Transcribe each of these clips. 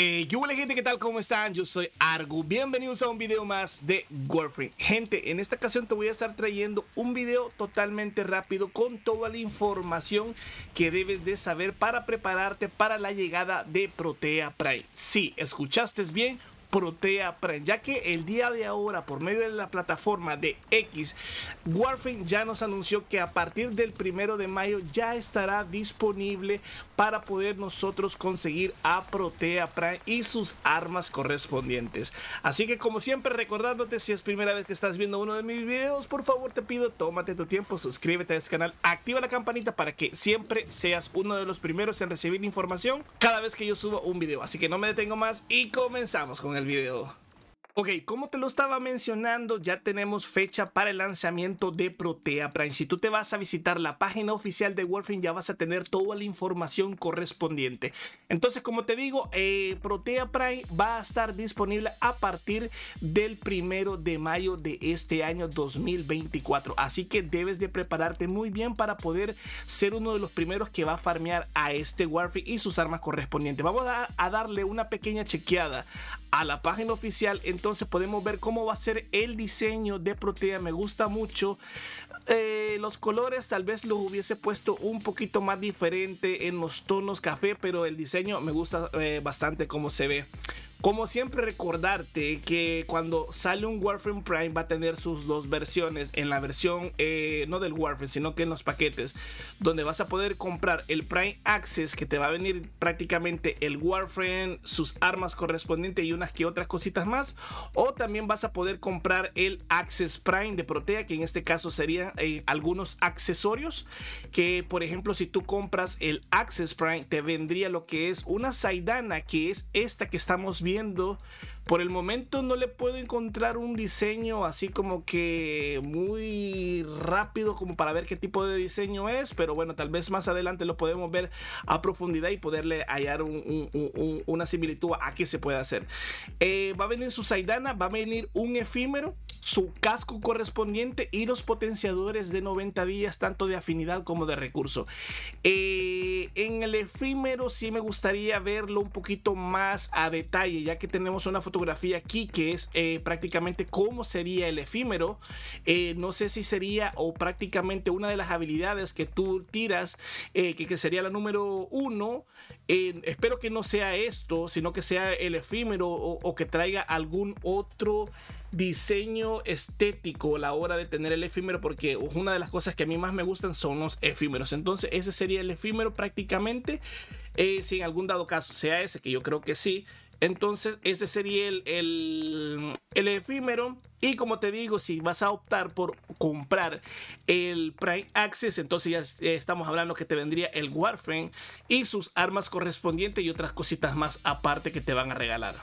Eh, yo, gente, ¿qué tal? ¿Cómo están? Yo soy Argu. Bienvenidos a un video más de Warframe. Gente, en esta ocasión te voy a estar trayendo un video totalmente rápido con toda la información que debes de saber para prepararte para la llegada de Protea Prime. Sí, escuchaste bien, Protea Prime, ya que el día de ahora, por medio de la plataforma de X, Warframe ya nos anunció que a partir del primero de mayo ya estará disponible para poder nosotros conseguir a Protea Prime y sus armas correspondientes. Así que, como siempre, recordándote si es primera vez que estás viendo uno de mis videos, por favor te pido, tómate tu tiempo, suscríbete a este canal, activa la campanita para que siempre seas uno de los primeros en recibir información cada vez que yo subo un video. Así que no me detengo más y comenzamos con el video. Ok, como te lo estaba mencionando, ya tenemos fecha para el lanzamiento de Protea Prime. Si tú te vas a visitar la página oficial de Warframe, ya vas a tener toda la información correspondiente. Entonces, como te digo, eh, Protea Prime va a estar disponible a partir del primero de mayo de este año 2024. Así que debes de prepararte muy bien para poder ser uno de los primeros que va a farmear a este Warframe y sus armas correspondientes. Vamos a darle una pequeña chequeada a la página oficial, entonces podemos ver cómo va a ser el diseño de Protea. Me gusta mucho. Eh, los colores tal vez los hubiese puesto un poquito más diferente en los tonos café, pero el diseño me gusta eh, bastante cómo se ve. Como siempre recordarte que cuando sale un Warframe Prime va a tener sus dos versiones, en la versión eh, no del Warframe, sino que en los paquetes, donde vas a poder comprar el Prime Access que te va a venir prácticamente el Warframe, sus armas correspondientes y unas que otras cositas más, o también vas a poder comprar el Access Prime de Protea, que en este caso serían eh, algunos accesorios, que por ejemplo si tú compras el Access Prime te vendría lo que es una Saidana, que es esta que estamos viendo viendo por el momento no le puedo encontrar un diseño así como que muy rápido como para ver qué tipo de diseño es, pero bueno, tal vez más adelante lo podemos ver a profundidad y poderle hallar una similitud a qué se puede hacer. Eh, va a venir su Saidana, va a venir un efímero su casco correspondiente y los potenciadores de 90 días, tanto de afinidad como de recurso. Eh, en el efímero sí me gustaría verlo un poquito más a detalle, ya que tenemos una foto fotografía aquí, que es eh, prácticamente cómo sería el efímero. Eh, no sé si sería o prácticamente una de las habilidades que tú tiras, eh, que, sería la número uno. espero que no sea esto, sino que sea el efímero o, que traiga algún otro diseño estético a la hora de tener el efímero porque una de las cosas que a mí más me gustan son los efímeros entonces ese sería el efímero prácticamente si en algún dado caso sea ese que yo creo que sí entonces, ese sería el, el, el, efímero. Y como te digo, si vas a optar por comprar el Prime Access, entonces ya estamos hablando que te vendría el Warframe y sus armas correspondientes y otras cositas más aparte que te van a regalar.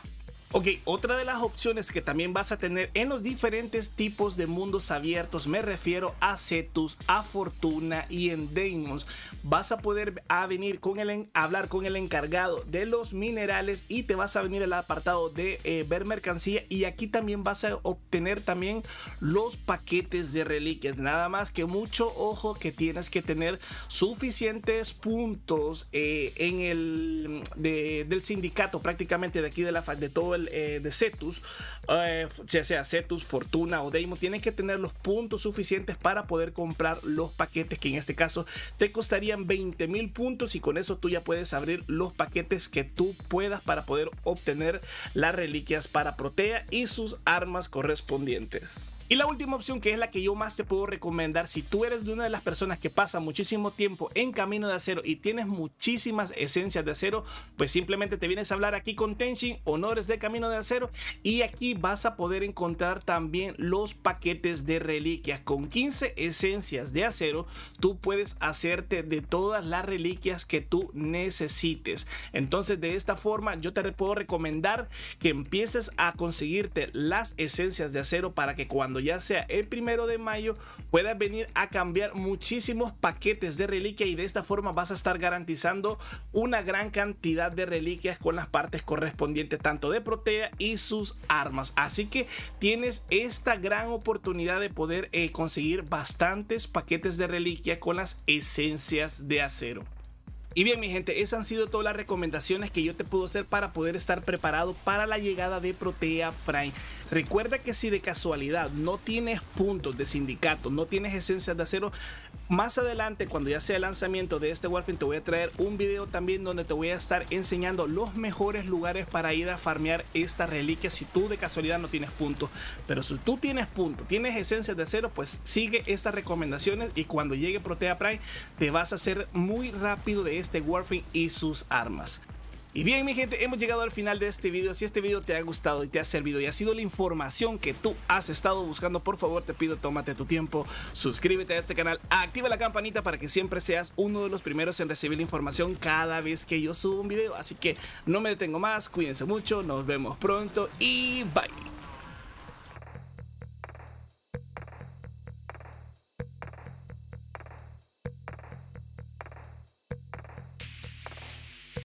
Ok, otra de las opciones que también vas a tener en los diferentes tipos de mundos abiertos, me refiero a Cetus, a Fortuna y en Demons vas a poder venir con el, hablar con el encargado de los minerales y te vas a venir al apartado de eh, ver mercancía y aquí también vas a obtener también los paquetes de reliquias. Nada más que mucho ojo que tienes que tener suficientes puntos eh, en el del sindicato prácticamente de aquí de la de todo el eh, de Cetus, eh, ya sea Cetus, Fortuna o deimo Tienes que tener los puntos suficientes para poder comprar los paquetes que en este caso te costarían 20 mil puntos y con eso tú ya puedes abrir los paquetes que tú puedas para poder obtener las reliquias para Protea y sus armas correspondientes. Y la última opción que es la que yo más te puedo recomendar si tú eres de una de las personas que pasa muchísimo tiempo en camino de acero y tienes muchísimas esencias de acero, pues simplemente te vienes a hablar aquí con Tenshin, honores de camino de acero y aquí vas a poder encontrar también los paquetes de reliquias. Con 15 esencias de acero tú puedes hacerte de todas las reliquias que tú necesites. Entonces de esta forma yo te puedo recomendar que empieces a conseguirte las esencias de acero para que cuando ya sea el primero de mayo puedas venir a cambiar muchísimos paquetes de reliquia y de esta forma vas a estar garantizando una gran cantidad de reliquias con las partes correspondientes tanto de Protea y sus armas. Así que tienes esta gran oportunidad de poder eh, conseguir bastantes paquetes de reliquia con las esencias de acero. Y bien mi gente, esas han sido todas las recomendaciones que yo te puedo hacer para poder estar preparado para la llegada de Protea Prime. Recuerda que si de casualidad no tienes puntos de sindicato, no tienes esencias de acero, más adelante cuando ya sea el lanzamiento de este Warframe te voy a traer un video también donde te voy a estar enseñando los mejores lugares para ir a farmear esta reliquia si tú de casualidad no tienes puntos. Pero si tú tienes puntos, tienes esencias de acero, pues sigue estas recomendaciones y cuando llegue Protea Prime te vas a hacer muy rápido de este Warframe y sus armas. Y bien mi gente, hemos llegado al final de este video, si este video te ha gustado y te ha servido y ha sido la información que tú has estado buscando, por favor te pido tómate tu tiempo, suscríbete a este canal, activa la campanita para que siempre seas uno de los primeros en recibir la información cada vez que yo subo un video, así que no me detengo más, cuídense mucho, nos vemos pronto y bye.